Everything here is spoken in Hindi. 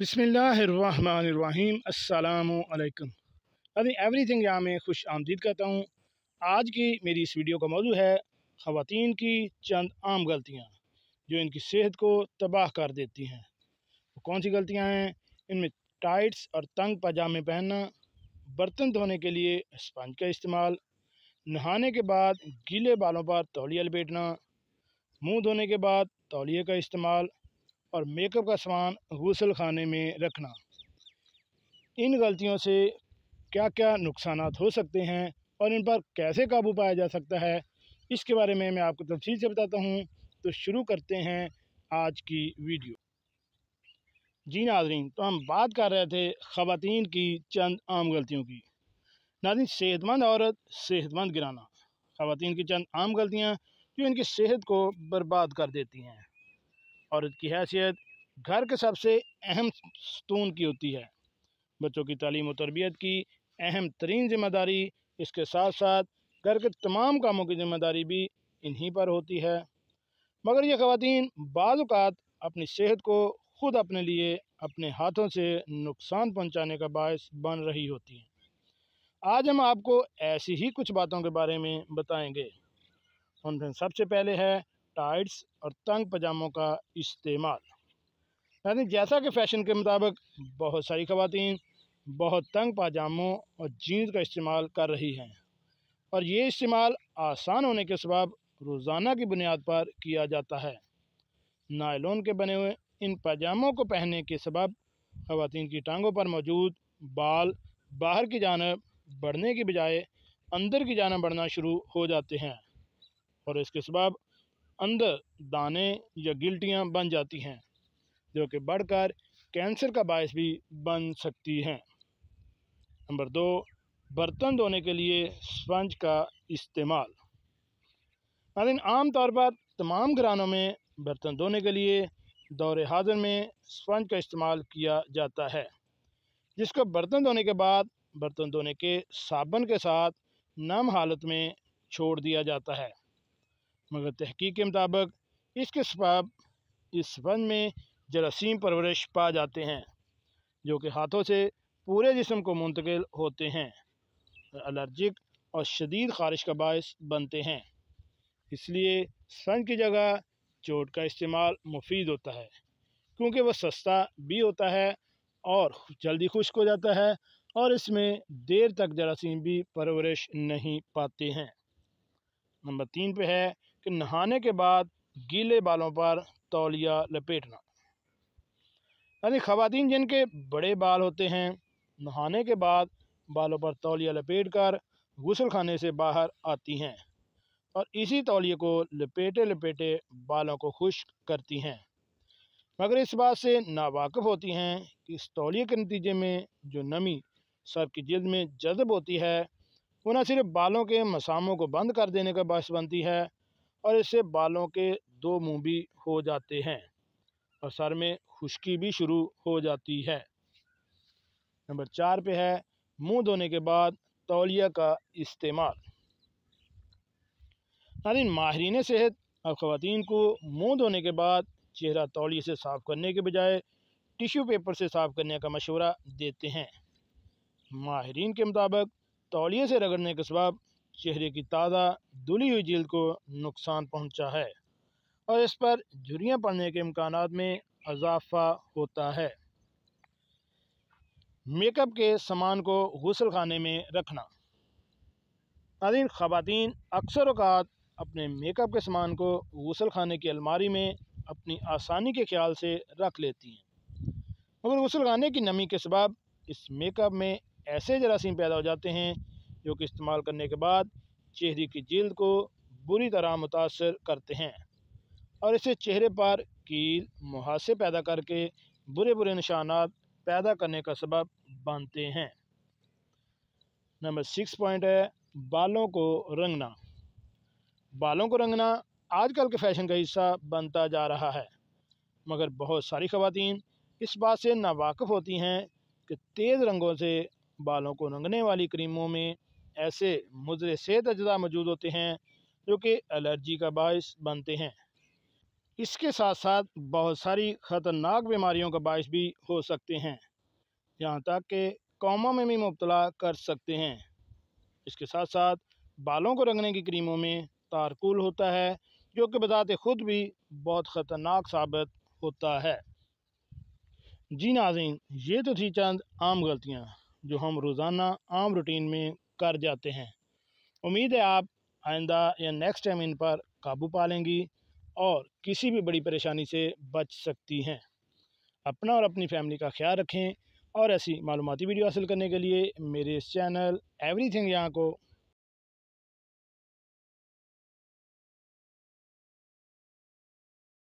बसमिलीम अल्लाम अभी एवरी थिंग यहाँ मैं खुश आमदीद कहता हूँ आज की मेरी इस वीडियो का मौजू है ख़वान की चंद आम गलतियाँ जो इनकी सेहत को तबाह कर देती हैं वो कौन सी गलतियाँ हैं इनमें टाइट्स और तंग पजामे पहनना बर्तन धोने के लिए स्पंज का इस्तेमाल नहाने के बाद गीले बालों पर तौलिया लपेटना मुँह धोने के बाद तौलिए का इस्तेमाल और मेकअप का सामान गसल खाने में रखना इन गलतियों से क्या क्या नुकसान हो सकते हैं और इन पर कैसे काबू पाया जा सकता है इसके बारे में मैं आपको तफसी से बताता हूँ तो शुरू करते हैं आज की वीडियो जी नाजरीन तो हम बात कर रहे थे ख़वान की चंद आम गलतियों की नाजरीन सेहतमंद औरत सेहतमंद गिराना ख़वान की चंद आम गलतियाँ जो इनकी सेहत को बर्बाद कर देती हैं औरत की हैसियत घर के सबसे अहम सतून की होती है बच्चों की तालीम और तरबियत की अहम तरीन जिम्मेदारी इसके साथ साथ घर के तमाम कामों की जिम्मेदारी भी इन्हीं पर होती है मगर ये खातन बाज़ात अपनी सेहत को खुद अपने लिए अपने हाथों से नुकसान पहुँचाने का बायस बन रही होती हैं आज हम आपको ऐसी ही कुछ बातों के बारे में बताएंगे उन सबसे पहले है टाइट्स और तंग पजामों का इस्तेमाल यानी जैसा कि फ़ैशन के मुताबिक बहुत सारी खातन बहुत तंग पाजामों और जीन्स का इस्तेमाल कर रही हैं और ये इस्तेमाल आसान होने के सबाब रोज़ाना की बुनियाद पर किया जाता है नायलोन के बने हुए इन पाजामों को पहनने के सबब खवतिन की टांगों पर मौजूद बाल बाहर की जानब बढ़ने की बजाय अंदर की जानब बढ़ना शुरू हो जाते हैं और इसके सबब अंदर दाने या गिल्टियाँ बन जाती हैं जो कि बढ़कर कैंसर का बायस भी बन सकती हैं नंबर दो बर्तन धोने के लिए स्पंज का इस्तेमाल नादिन आम तौर पर तमाम घरानों में बर्तन धोने के लिए दौरे हाजिर में स्पंज का इस्तेमाल किया जाता है जिसको बर्तन धोने के बाद बर्तन धोने के साबन के साथ नम हालत में छोड़ दिया जाता है मगर तहकीक के मुताबिक इसके सबाब इस वन में जरासीम परवरिश पा जाते हैं जो कि हाथों से पूरे जिसम को मुंतकिल होते हैं एलर्जिक और शदीद खारिश का बायस बनते हैं इसलिए सन की जगह चोट का इस्तेमाल मुफीद होता है क्योंकि वह सस्ता भी होता है और जल्दी खुश्क हो जाता है और इसमें देर तक जरासीम भी परवरिश नहीं पाते हैं नंबर तीन पे है कि नहाने के बाद गीले बालों पर तौलिया लपेटना यानी ख़वान जिनके बड़े बाल होते हैं नहाने के बाद बालों पर तौलिया लपेट कर गुसल खाने से बाहर आती हैं और इसी तौलिए को लपेटे लपेटे बालों को खुश करती हैं मगर इस बात से नावाकफ़ होती हैं कि इस तौलिए के नतीजे में जो नमी सर की जल्द में जज्ब होती है वो न सिर्फ बालों के मसामों को बंद कर देने का बायस बनती है और इससे बालों के दो मुँह भी हो जाते हैं और सर में खुश्की भी शुरू हो जाती है नंबर चार पे है मुंह धोने के बाद तौलिया का इस्तेमाल नादिन माहरीन सेहत और ख़वान को मुँह धोने के बाद चेहरा तौलिए से साफ़ करने के बजाय टिश्यू पेपर से साफ़ करने का मशवरा देते हैं माहरीन के मुताबिक तौलिए से रगड़ने के सबाब चेहरे की ताज़ा धुली हुई जल्द को नुकसान पहुंचा है और इस पर झुरियाँ पड़ने के इम्कान में इजाफा होता है मेकअप के सामान को गसल खाने में रखना अदीन ख़वान अक्सर अवत अपने मेकअप के सामान को गसल खाने की अलमारी में अपनी आसानी के ख्याल से रख लेती हैं मगर गसल खाने की नमी के सबब इस मेकअप में ऐसे जरासीम पैदा हो जाते हैं जो कि इस्तेमाल करने के बाद चेहरे की जल्द को बुरी तरह मुतासर करते हैं और इसे चेहरे पर कील मुहासे पैदा करके बुरे बुरे निशानात पैदा करने का सबब बनते हैं नंबर सिक्स पॉइंट है बालों को रंगना बालों को रंगना आजकल के फैशन का हिस्सा बनता जा रहा है मगर बहुत सारी खवतिन इस बात से नावाकफ़ होती हैं कि तेज़ रंगों से बालों को रंगने वाली क्रीमों में ऐसे मुजर सेहत अज्जा मौजूद होते हैं जो कि एलर्जी का बायस बनते हैं इसके साथ साथ बहुत सारी ख़तरनाक बीमारियों का बायस भी हो सकते हैं यहाँ तक कि कौमों में भी मुबतला कर सकते हैं इसके साथ साथ बालों को रंगने की क्रीमों में तारकूल होता है जो कि बताते ख़ुद भी बहुत ख़तरनाक साबित होता है जी नाजिन ये तो थी चंद आम गलतियाँ जो हम रोज़ाना आम रूटीन में कर जाते हैं उम्मीद है आप आइंदा या नेक्स्ट टाइम इन पर काबू पा लेंगी और किसी भी बड़ी परेशानी से बच सकती हैं अपना और अपनी फैमिली का ख्याल रखें और ऐसी मालूमती वीडियो हासिल करने के लिए मेरे इस चैनल एवरीथिंग यहाँ को